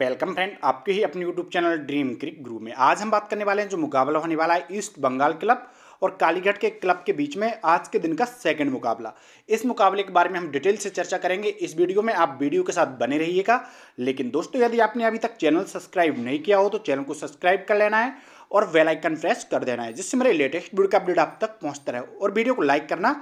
welcome friend आपके ही अपने YouTube channel dream crick group में आज हम बात करने वाले हैं जो मुकाबला होने वाला है ईस्ट बंगाल क्लब और कालीघाट के क्लब के बीच में आज के दिन का सेकंड मुकाबला इस मुकाबले के बारे में हम डिटेल से चर्चा करेंगे इस वीडियो में आप वीडियो के साथ बने रहिएगा लेकिन दोस्तों यदि आपने अभी तक चैनल सब्सक्राइब नहीं किया हो तो चैनल को सब्सक्राइब कर लेना है और वेलाइकन प्रेस कर देना है जिससे मेरे लेटेस्ट वीडियो का अपडेट आप तक पहुँचता रहे और वीडियो को लाइक करना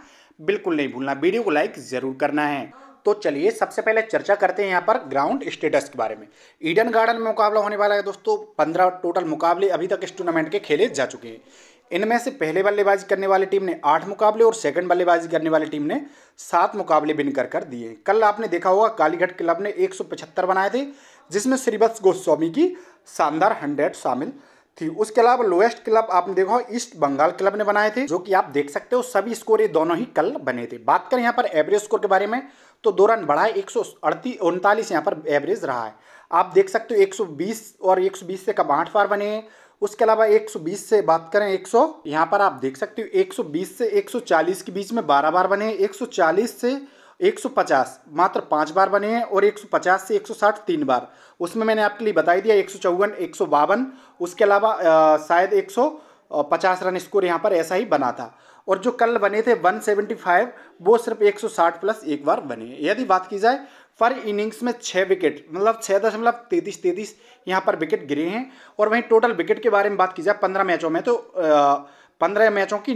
बिल्कुल नहीं भूलना वीडियो को लाइक जरूर करना है तो चलिए सबसे पहले चर्चा करते हैं यहाँ पर ग्राउंड स्टेटस के बारे में ईडन गार्डन में मुकाबला होने वाला है दोस्तों पंद्रह टोटल मुकाबले अभी तक इस टूर्नामेंट के खेले जा चुके हैं इनमें से पहले बल्लेबाजी करने वाली टीम ने आठ मुकाबले और सेकंड बल्लेबाजी करने वाली टीम ने सात मुकाबले बिन कर कर दिए कल आपने देखा होगा कालीघट क्लब ने 175 बनाए थे जिसमें श्रीवत्स गोस्वामी की शानदार हंड्रेड शामिल थी उसके अलावा लोएस्ट क्लब आपने देखा ईस्ट बंगाल क्लब ने बनाए थे जो कि आप देख सकते हो सभी स्कोर ये दोनों ही कल बने थे बात करें यहाँ पर एवरेज स्कोर के बारे में तो दो रन बढ़ाए एक सौ उनतालीस यहाँ पर एवरेज रहा है आप देख सकते हो 120 और 120 से कब आठ बार बने हैं उसके अलावा 120 से बात करें 100 यहाँ पर आप देख सकते हो 120 से 140 के बीच में 12 बार बने 140 से 150 मात्र पाँच बार बने हैं और 150 से 160 तीन बार उसमें मैंने आपके लिए बताई दिया एक सौ चौवन उसके अलावा शायद एक पचास रन स्कोर यहाँ पर ऐसा ही बना था और जो कल बने थे 175 वो सिर्फ 160 प्लस एक बार बने यदि बात की जाए पर इनिंग्स में छः विकेट मतलब छः दशमलव तैतीस तैतीस यहाँ पर विकेट गिरे हैं और वहीं टोटल विकेट के बारे में बात की जाए पंद्रह मैचों में तो आ, पंद्रह मैचों की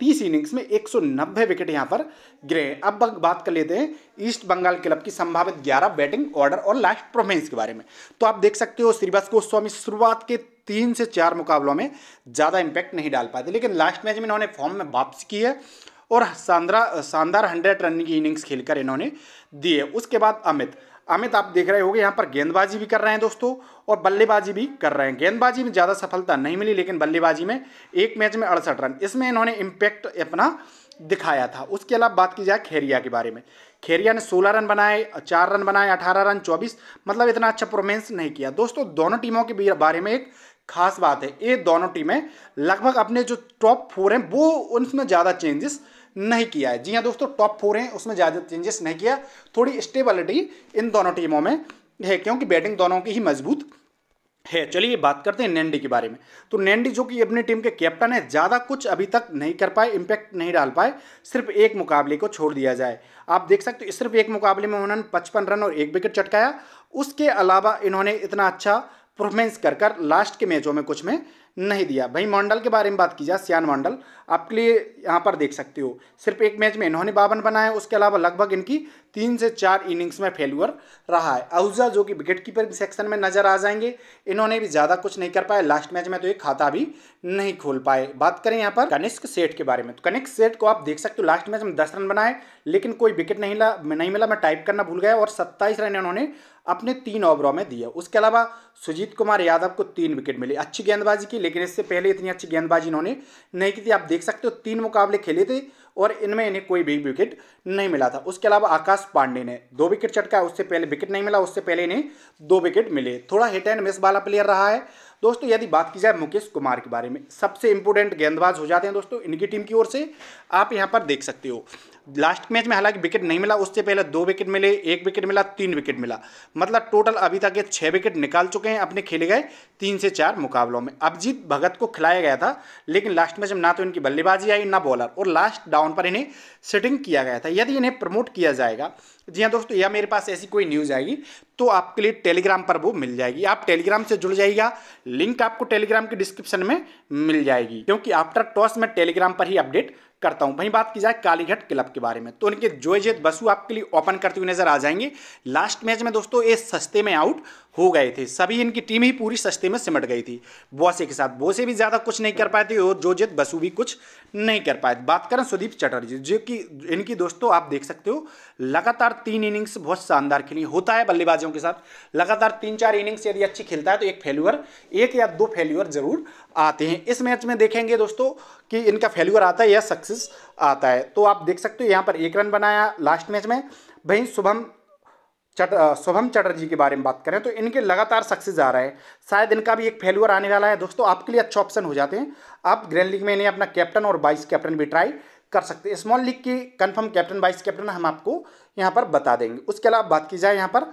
तीस इनिंग्स में एक सौ नब्बे विकेट यहाँ पर गिरे अब बात कर लेते हैं ईस्ट बंगाल क्लब की संभावित ग्यारह बैटिंग ऑर्डर और लास्ट परफॉर्मेंस के बारे में तो आप देख सकते हो श्रीवास गोस्वामी शुरुआत के तीन से चार मुकाबलों में ज़्यादा इम्पैक्ट नहीं डाल पाते लेकिन लास्ट मैच में इन्होंने फॉर्म में वापसी की है और शानदार शानदार हंड्रेड रन की इनिंग्स खेलकर इन्होंने दिए उसके बाद अमित अमित आप देख रहे होंगे यहाँ पर गेंदबाजी भी कर रहे हैं दोस्तों और बल्लेबाजी भी कर रहे हैं गेंदबाजी में ज़्यादा सफलता नहीं मिली लेकिन बल्लेबाजी में एक मैच में अड़सठ रन इसमें इन्होंने इम्पैक्ट अपना दिखाया था उसके अलावा बात की जाए खेरिया के बारे में खेरिया ने 16 रन बनाए चार रन बनाए 18 रन 24 मतलब इतना अच्छा परफॉर्मेंस नहीं किया दोस्तों दोनों टीमों के बारे में एक खास बात है ये दोनों टीमें लगभग अपने जो टॉप फोर हैं वो उनमें ज़्यादा चेंजेस नहीं किया है जी हाँ दोस्तों टॉप फोर हैं उसमें ज़्यादा चेंजेस नहीं किया थोड़ी स्टेबिलिटी इन दोनों टीमों में है क्योंकि बैटिंग दोनों की ही मजबूत है चलिए बात करते हैं नैंडी के बारे में तो नैंडी जो कि अपनी टीम के कैप्टन है ज़्यादा कुछ अभी तक नहीं कर पाए इम्पैक्ट नहीं डाल पाए सिर्फ एक मुकाबले को छोड़ दिया जाए आप देख सकते हो सिर्फ एक मुकाबले में उन्होंने पचपन रन और एक विकेट चटकाया उसके अलावा इन्होंने इतना अच्छा परफॉर्मेंस कर कर लास्ट के मैचों में कुछ में नहीं दिया भाई मंडल के बारे में बात की जाए सियान मंडल आपके लिए यहाँ पर देख सकते हो सिर्फ एक मैच में इन्होंने बावन बनाए उसके अलावा लगभग इनकी तीन से चार इनिंग्स में फेल्यूअर रहा है आहूजा जो कि विकेट कीपर सेक्शन में नजर आ जाएंगे इन्होंने भी ज़्यादा कुछ नहीं कर पाया लास्ट मैच में तो एक खाता भी नहीं खोल पाए बात करें यहाँ पर कनिष्क सेठ के बारे में तो कनिष्क सेठ को आप देख सकते हो लास्ट मैच में दस रन बनाए लेकिन कोई विकेट नहीं ला नहीं मिला मैं टाइप करना भूल गया और सत्ताईस रन इन्होंने अपने तीन ओवरों में दिए उसके अलावा सुजीत कुमार यादव को तीन विकेट मिले अच्छी गेंदबाजी की लेकिन इससे पहले इतनी अच्छी गेंदबाजी इन्होंने नहीं की थी आप देख सकते हो तीन मुकाबले खेले थे और इनमें इन्हें कोई भी विकेट नहीं मिला था उसके अलावा आकाश पांडे ने दो विकेट चटका उससे पहले विकेट नहीं मिला उससे पहले इन्हें दो विकेट मिले थोड़ा हिट एंड मिस वाला प्लेयर रहा है दोस्तों यदि बात की जाए मुकेश कुमार के बारे में सबसे इंपोर्टेंट गेंदबाज हो जाते हैं दोस्तों इनकी टीम की ओर से आप यहाँ पर देख सकते हो लास्ट मैच में हालांकि विकेट नहीं मिला उससे पहले दो विकेट मिले एक विकेट मिला तीन विकेट मिला मतलब टोटल अभी तक ये छः विकेट निकाल चुके हैं अपने खेले गए तीन से चार मुकाबलों में अभिजीत भगत को खिलाया गया था लेकिन लास्ट मैच में ना तो इनकी बल्लेबाजी आई ना बॉलर और लास्ट डाउन उन पर इन्हें सेटिंग किया गया था यदि इन्हें प्रमोट किया जाएगा जी हाँ दोस्तों या मेरे पास ऐसी कोई न्यूज़ आएगी तो आपके लिए टेलीग्राम पर वो मिल जाएगी आप टेलीग्राम से जुड़ जाइएगा लिंक आपको टेलीग्राम के डिस्क्रिप्शन में मिल जाएगी क्योंकि आफ्टर टॉस मैं टेलीग्राम पर ही अपडेट करता हूं वहीं बात की जाए कालीघट क्लब के बारे में तो उनके जोयजेत बसु आपके लिए ओपन करते हुए नजर आ जाएंगे लास्ट मैच में दोस्तों ये सस्ते में आउट हो गए थे सभी इनकी टीम ही पूरी सस्ते में सिमट गई थी बोसे के साथ बोसे भी ज़्यादा कुछ नहीं कर पाए थे और जोजेत बसु भी कुछ नहीं कर पाए बात करें सुदीप चटर्जी जो कि इनकी दोस्तों आप देख सकते हो लगातार तीन इनिंग्स बहुत शानदार खेली होता है बल्लेबाजों के साथ लगातार तीन चार इनिंग्स यदि अच्छी खेलता है तो एक फेल्यूअर एक या दो फेल्यूअर जरूर आते हैं इस मैच में देखेंगे दोस्तों कि इनका फेल्यूअर आता है या सक्सेस सिक्सेस आता है तो आप देख सकते हो यहाँ पर एक रन बनाया लास्ट मैच में वहीं शुभम चट शुभम चटर्जी के बारे में बात करें तो इनके लगातार सक्सेस आ रहा है शायद इनका भी एक फेलुअर आने वाला है दोस्तों आपके लिए अच्छे ऑप्शन हो जाते हैं आप ग्रैंड लीग में इन्हें अपना कैप्टन और वाइस कैप्टन भी ट्राई कर सकते हैं स्मॉल लीग की कंफर्म कैप्टन वाइस कैप्टन हम आपको यहाँ पर बता देंगे उसके अलावा बात की जाए यहाँ पर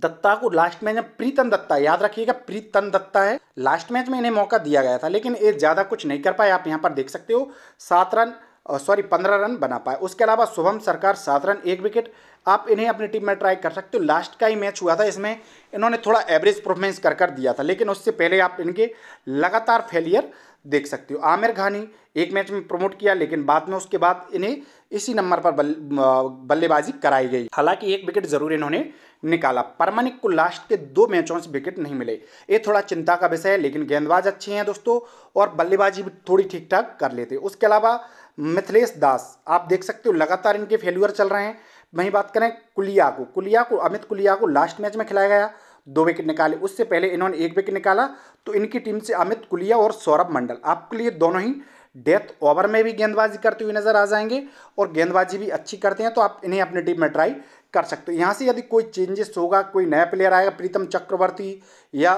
दत्ता को लास्ट मैच में प्रीतन दत्ता याद रखिएगा प्रीतन दत्ता है लास्ट मैच में इन्हें मौका दिया गया था लेकिन ये ज़्यादा कुछ नहीं कर पाए आप यहाँ पर देख सकते हो सात रन सॉरी पंद्रह रन बना पाए उसके अलावा शुभम सरकार सात रन एक विकेट आप इन्हें अपनी टीम में ट्राई कर सकते हो लास्ट का ही मैच हुआ था इसमें इन्होंने थोड़ा एवरेज परफॉर्मेंस कर कर दिया था लेकिन उससे पहले आप इनके लगातार फेलियर देख सकते हो आमिर घानी एक मैच में प्रमोट किया लेकिन बाद में उसके बाद इन्हें इसी नंबर पर बल्लेबाजी कराई गई हालांकि एक विकेट जरूर इन्होंने निकाला परमानिक को लास्ट के दो मैचों से विकेट नहीं मिले ये थोड़ा चिंता का विषय है लेकिन गेंदबाज अच्छे हैं दोस्तों और बल्लेबाजी भी थोड़ी ठीक ठाक कर लेते उसके अलावा मिथिलेश दास आप देख सकते हो लगातार इनके फेल्यूअर चल रहे हैं वहीं बात करें कुलिया को कुलिया को अमित कुलिया को लास्ट मैच में खिलाया गया दो विकेट निकाले उससे पहले इन्होंने एक विकेट निकाला तो इनकी टीम से अमित कुलिया और सौरभ मंडल आपके लिए दोनों ही डेथ ओवर में भी गेंदबाजी करते हुए नजर आ जाएंगे और गेंदबाजी भी अच्छी करते हैं तो आप इन्हें अपनी टीम में ट्राई कर सकते हो यहाँ से यदि कोई चेंजेस होगा कोई नया प्लेयर आएगा प्रीतम चक्रवर्ती या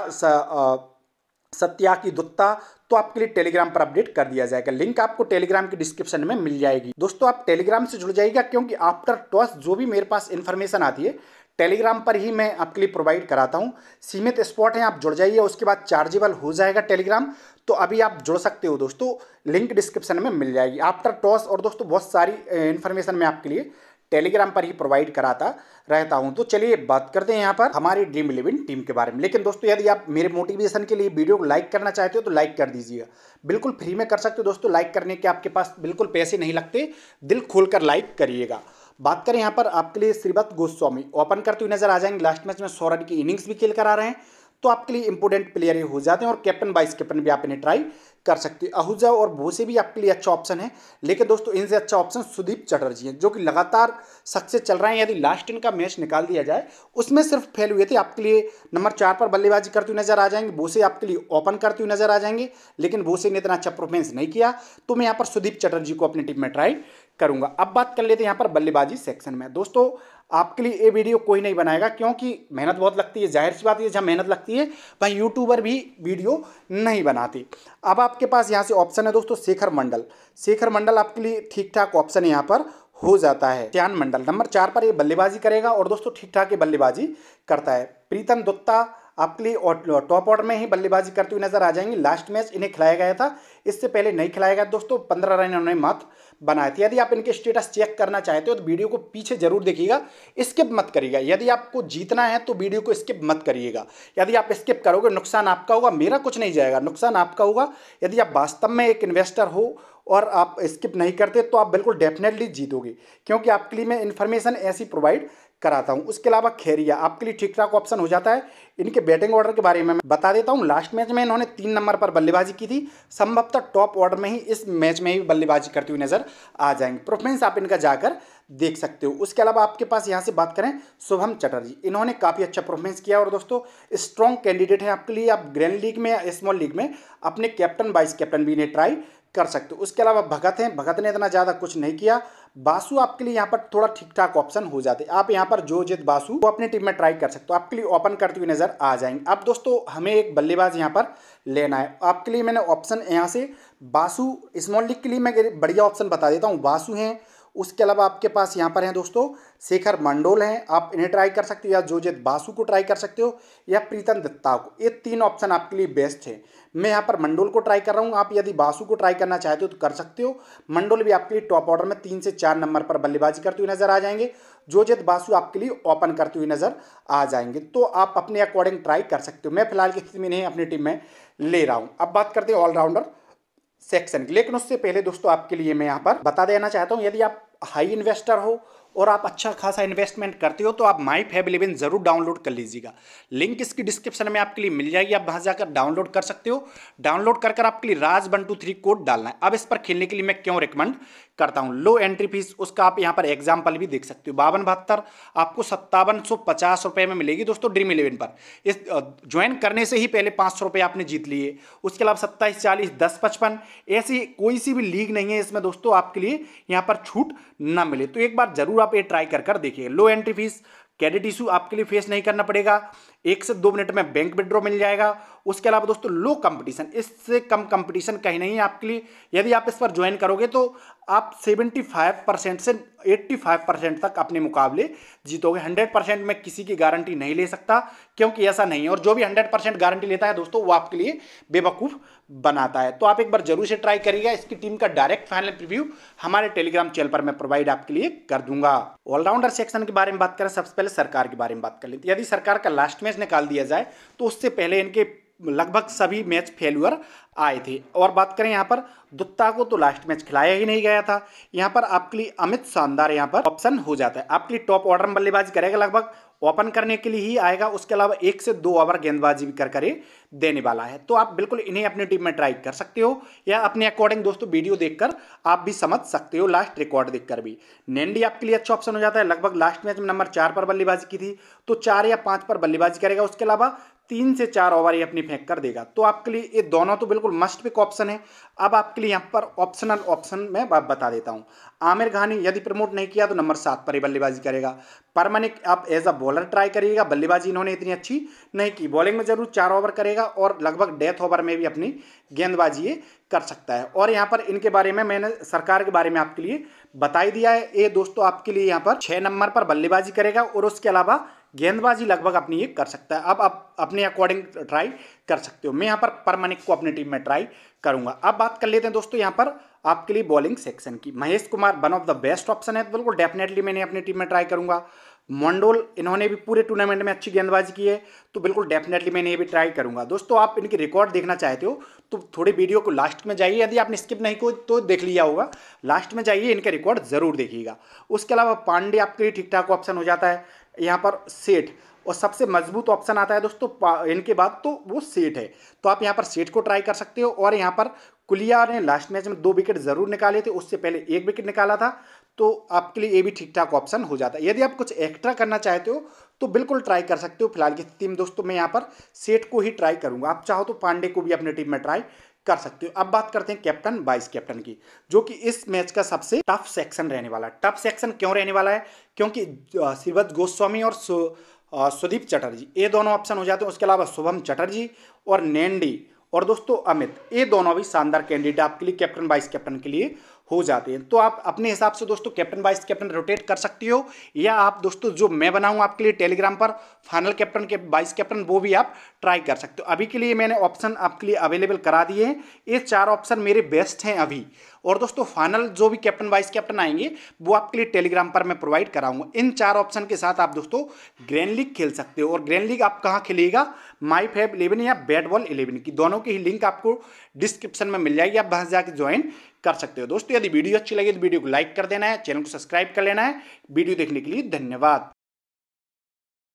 सत्या की दुत्ता तो आपके लिए टेलीग्राम पर अपडेट कर दिया जाएगा लिंक आपको टेलीग्राम के डिस्क्रिप्शन में मिल जाएगी दोस्तों आप टेलीग्राम से जुड़ जाएगा क्योंकि आफ्टर टॉस जो भी मेरे पास इन्फॉर्मेशन आती है टेलीग्राम पर ही मैं आपके लिए प्रोवाइड कराता हूँ सीमित स्पॉट है आप जुड़ जाइए उसके बाद चार्जेबल हो जाएगा टेलीग्राम तो अभी आप जुड़ सकते हो दोस्तों लिंक डिस्क्रिप्शन में मिल जाएगी आफ्टर टॉस और दोस्तों बहुत सारी इन्फॉर्मेशन मैं आपके लिए टेलीग्राम पर ही प्रोवाइड कराता रहता हूं तो चलिए बात करते हैं यहाँ पर हमारी ड्रीम इलेवन टीम के बारे में लेकिन दोस्तों यदि आप मेरे मोटिवेशन के लिए वीडियो को लाइक करना चाहते हो तो लाइक कर दीजिए बिल्कुल फ्री में कर सकते हो दोस्तों लाइक करने के आपके पास बिल्कुल पैसे नहीं लगते दिल खोल लाइक करिएगा बात करें यहाँ पर आपके लिए श्रीवत गोस्वामी ओपन करते हुए नजर आ जाएंगे लास्ट मैच में सौ रन की इनिंग्स भी खेल कर आ रहे हैं तो आपके लिए इंपोर्टेंट प्लेयर ही हो जाते हैं और कैप्टन वाइस कैप्टन भी आप इन्हें ट्राई कर सकते हैं आहूजा और भोसे भी आपके लिए अच्छा ऑप्शन है लेकिन दोस्तों इनसे अच्छा ऑप्शन सुदीप चटर्जी हैं जो कि लगातार सक्सेस चल रहे हैं यदि लास्ट इनका मैच निकाल दिया जाए उसमें सिर्फ फेल हुए थे आपके लिए नंबर चार पर बल्लेबाजी करते हुए नजर आ जाएंगे भोसे आपके लिए ओपन करते हुए नजर आ जाएंगे लेकिन भोसे ने इतना अच्छा परफॉर्मेंस नहीं किया तो मैं यहाँ पर सुदीप चटर्जी को अपनी टीम में ट्राई करूंगा अब बात कर लेते हैं यहाँ पर बल्लेबाजी सेक्शन में दोस्तों आपके लिए ये वीडियो कोई नहीं बनाएगा क्योंकि मेहनत बहुत लगती है जाहिर सी बात है जहाँ मेहनत लगती है वहीं यूट्यूबर भी वीडियो नहीं बनाते अब आपके पास यहाँ से ऑप्शन है दोस्तों शेखर मंडल शेखर मंडल आपके लिए ठीक ठाक ऑप्शन है यहाँ पर हो जाता है ध्यान मंडल नंबर चार पर ये बल्लेबाजी करेगा और दोस्तों ठीक ठाक ये बल्लेबाजी करता है प्रीतम दत्ता आपके लिए और टॉप ऑर्डर में ही बल्लेबाजी करते हुए नजर आ जाएंगे लास्ट मैच इन्हें खिलाया गया था इससे पहले नहीं खिलाया गया दोस्तों पंद्रह रन इन्होंने मात्र बनाए थे यदि आप इनके स्टेटस चेक करना चाहते हो तो वीडियो को पीछे जरूर देखिएगा स्किप मत करिएगा यदि आपको जीतना है तो वीडियो को स्किप मत करिएगा यदि आप स्किप करोगे नुकसान आपका होगा मेरा कुछ नहीं जाएगा नुकसान आपका होगा यदि आप वास्तव में एक इन्वेस्टर हो और आप स्किप नहीं करते तो आप बिल्कुल डेफिनेटली जीतोगे क्योंकि आपके लिए मैं इन्फॉर्मेशन ऐसी प्रोवाइड कराता हूँ उसके अलावा खेरिया आपके लिए ठीक ठाक ऑप्शन हो जाता है इनके बैटिंग ऑर्डर के बारे में मैं बता देता हूँ लास्ट मैच में इन्होंने तीन नंबर पर बल्लेबाजी की थी संभवतः टॉप ऑर्डर में ही इस मैच में ही बल्लेबाजी करती हुई नज़र आ जाएंगे परफॉर्मेंस आप इनका जाकर देख सकते हो उसके अलावा आपके पास यहाँ से बात करें शुभम चटर्जी इन्होंने काफ़ी अच्छा परफॉर्मेंस किया और दोस्तों स्ट्रॉन्ग कैंडिडेट हैं आपके लिए आप ग्रैंड लीग में या स्मॉल लीग में अपने कैप्टन वाइस कैप्टन भी इन्हें ट्राई कर सकते हो उसके अलावा भगत हैं भगत ने इतना ज़्यादा कुछ नहीं किया बासु आपके लिए यहाँ पर थोड़ा ठीक ठाक ऑप्शन हो जाते आप यहाँ पर जो जित बासु वो अपनी टीम में ट्राई कर सकते हो आपके लिए ओपन करते हुए नजर आ जाएंगे अब दोस्तों हमें एक बल्लेबाज यहाँ पर लेना है आपके लिए मैंने ऑप्शन यहाँ से बासु स्मॉल लीग के लिए मैं बढ़िया ऑप्शन बता देता हूँ बासु हैं उसके अलावा आपके पास यहाँ पर हैं दोस्तों शेखर मंडोल हैं आप इन्हें ट्राई कर सकते हो या जोजित बासु को ट्राई कर सकते हो या प्रीतम दत्ता को ये तीन ऑप्शन आपके लिए बेस्ट है मैं यहाँ पर मंडोल को ट्राई कर रहा हूँ आप यदि बासु को ट्राई करना चाहते हो तो कर सकते हो मंडोल भी आपके लिए टॉप ऑर्डर में तीन से चार नंबर पर बल्लेबाजी करते हुए नजर आ जाएंगे जोजेत बासु आपके लिए ओपन करते हुए नजर आ जाएंगे तो आप अपने अकॉर्डिंग ट्राई कर सकते हो मैं फिलहाल की स्थिति में नहीं अपनी टीम में ले रहा हूँ अब बात करते हैं ऑलराउंडर सेक्शन की लेकिन उससे पहले दोस्तों आपके लिए मैं यहाँ पर बता देना चाहता हूँ यदि आप हाई इन्वेस्टर हो और आप अच्छा खासा इन्वेस्टमेंट करते हो तो आप माई फैब इलेवन ज़रूर डाउनलोड कर लीजिएगा लिंक इसकी डिस्क्रिप्शन में आपके लिए मिल जाएगी आप वहाँ जाकर डाउनलोड कर सकते हो डाउनलोड कर कर आपके लिए Raj one two three code डालना है अब इस पर खेलने के लिए मैं क्यों रिकमेंड करता हूँ लो एंट्री फीस उसका आप यहाँ पर एग्जाम्पल भी देख सकते हो बावन बहत्तर आपको सत्तावन सौ पचास रुपये में मिलेगी दोस्तों ड्रीम इलेवन पर इस ज्वाइन करने से ही पहले पाँच सौ रुपये आपने जीत लिए उसके अलावा सत्ताईस चालीस दस पचपन ऐसी कोई सी भी लीग नहीं है इसमें दोस्तों आपके लिए यहाँ पर छूट ना मिले तो एक बार जरूर आप ये ट्राई कर कर देखिए low entry fee credit issue आपके लिए फेस नहीं करना पड़ेगा एक से दो मिनट में बैंक विड्रॉ मिल जाएगा उसके अलावा दोस्तों लो कंपटीशन इससे कम कंपटीशन कहीं नहीं है आपके लिए यदि आप इस पर ज्वाइन करोगे तो आप 75 परसेंट से 85 परसेंट तक अपने मुकाबले जीतोगे 100 परसेंट में किसी की गारंटी नहीं ले सकता क्योंकि ऐसा नहीं है और जो भी 100 परसेंट गारंटी लेता है दोस्तों वो आपके लिए बेवकूफ़ बनाता है तो आप एक बार जरूर से ट्राई करिएगा इसकी टीम का डायरेक्ट फाइनल रिव्यू हमारे टेलीग्राम चैनल पर मैं प्रोवाइड आपके लिए कर दूंगा ऑलराउंडर सेक्शन के बारे में बात करें सबसे पहले सरकार के बारे में बात कर लेते यदि सरकार का लास्ट में मैच निकाल दिया जाए तो उससे पहले इनके लगभग सभी मैच फेल्यूर आए थे और बात करें यहाँ पर दुत्ता को तो लास्ट मैच खिलाया ही नहीं गया था यहाँ पर आपके लिए अमित शानदार यहाँ पर ऑप्शन हो जाता है आपके लिए टॉप ऑर्डर में बल्लेबाजी करेगा लगभग ओपन करने के लिए ही आएगा उसके अलावा एक से दो ओवर गेंदबाजी भी कर करे देने वाला है तो आप बिल्कुल इन्हें अपनी टीम में ट्राई कर सकते हो या अपने अकॉर्डिंग दोस्तों वीडियो देखकर आप भी समझ सकते हो लास्ट रिकॉर्ड देखकर भी नेंडी आपके लिए अच्छा ऑप्शन हो जाता है लगभग लास्ट मैच में नंबर चार पर बल्लेबाजी की थी तो चार या पांच पर बल्लेबाजी करेगा उसके अलावा तीन से चार ओवर ये अपनी फेंक कर देगा तो आपके लिए ये दोनों तो बिल्कुल मस्ट पिक ऑप्शन है अब आपके लिए यहाँ पर ऑप्शनल ऑप्शन मैं बता देता हूँ आमिर घानी यदि प्रमोट नहीं किया तो नंबर सात पर ही बल्लेबाजी करेगा परमानिक आप एज अ बॉलर ट्राई करिएगा बल्लेबाजी इन्होंने इतनी अच्छी नहीं की बॉलिंग में जरूर चार ओवर करेगा और लगभग डेथ ओवर में भी अपनी गेंदबाजी ये कर सकता है और यहाँ पर इनके बारे में मैंने सरकार के बारे में आपके लिए बता ही दिया है ये दोस्तों आपके लिए यहाँ पर छः नंबर पर बल्लेबाजी करेगा और उसके अलावा गेंदबाजी लगभग अपनी ये कर सकता है अब आप अपने अकॉर्डिंग ट्राई कर सकते हो मैं यहाँ पर परमानिक को अपनी टीम में ट्राई करूंगा अब बात कर लेते हैं दोस्तों यहाँ पर आपके लिए बॉलिंग सेक्शन की Mahesh Kumar one of the best option है तो बिल्कुल डेफिनेटली मैंने अपनी टीम में ट्राई करूंगा मंडोल इन्होंने भी पूरे टूर्नामेंट में अच्छी गेंदबाजी की है तो बिल्कुल डेफिनेटली मैंने ये भी ट्राई करूंगा दोस्तों आप इनके रिकॉर्ड देखना चाहते हो तो थोड़ी वीडियो को लास्ट में जाइए यदि आपने स्किप नहीं को तो देख लिया होगा लास्ट में जाइए इनके रिकॉर्ड जरूर देखिएगा उसके अलावा पांडे आपके लिए ठीक ठाक ऑप्शन हो जाता है यहाँ पर सेठ और सबसे मजबूत ऑप्शन आता है दोस्तों इनके बाद तो वो सेठ है तो आप यहाँ पर सेठ को ट्राई कर सकते हो और यहाँ पर कुलिया ने लास्ट मैच में दो विकेट जरूर निकाले थे उससे पहले एक विकेट निकाला था तो आपके लिए ये भी ठीक ठाक ऑप्शन हो जाता है यदि आप कुछ एक्स्ट्रा करना चाहते हो तो बिल्कुल ट्राई कर सकते हो फिलहाल की स्थिति में दोस्तों मैं यहाँ पर सेठ को ही ट्राई करूँगा आप चाहो तो पांडे को भी अपने टीम में ट्राई कर सकते हो अब बात करते हैं कैप्टन वाइस कैप्टन की जो कि इस मैच का सबसे टफ सेक्शन रहने वाला है टफ सेक्शन क्यों रहने वाला है क्योंकि श्रीवत गोस्वामी और सुदीप चटर्जी ये दोनों ऑप्शन हो जाते हैं उसके अलावा शुभम चटर्जी और नैंडी और दोस्तों अमित ये दोनों भी शानदार कैंडिडेट आपके लिए कैप्टन वाइस कैप्टन के लिए हो जाते हैं तो आप अपने हिसाब से दोस्तों कैप्टन वाइस कैप्टन रोटेट कर सकती हो या आप दोस्तों जो मैं बनाऊँ आपके लिए टेलीग्राम पर फाइनल कैप्टन के वाइस कैप्टन वो भी आप ट्राई कर सकते हो अभी के लिए मैंने ऑप्शन आपके लिए अवेलेबल करा दिए हैं ये चार ऑप्शन मेरे बेस्ट हैं अभी और दोस्तों फाइनल जो भी कैप्टन वाइस कैप्टन आएंगे वो आपके लिए टेलीग्राम पर मैं प्रोवाइड कराऊंगा इन चार ऑप्शन के साथ आप दोस्तों ग्रैंड लीग खेल सकते हो और ग्रैंड लीग आप कहाँ खेलेगा माई फैब इलेवन या बैट बॉल इलेवन की दोनों की ही लिंक आपको डिस्क्रिप्शन में मिल जाएगी आप वहाँ जाकर ज्वाइन कर सकते हो दोस्तों यदि वीडियो अच्छी लगी तो वीडियो को लाइक कर देना है चैनल को सब्सक्राइब कर लेना है वीडियो देखने के लिए धन्यवाद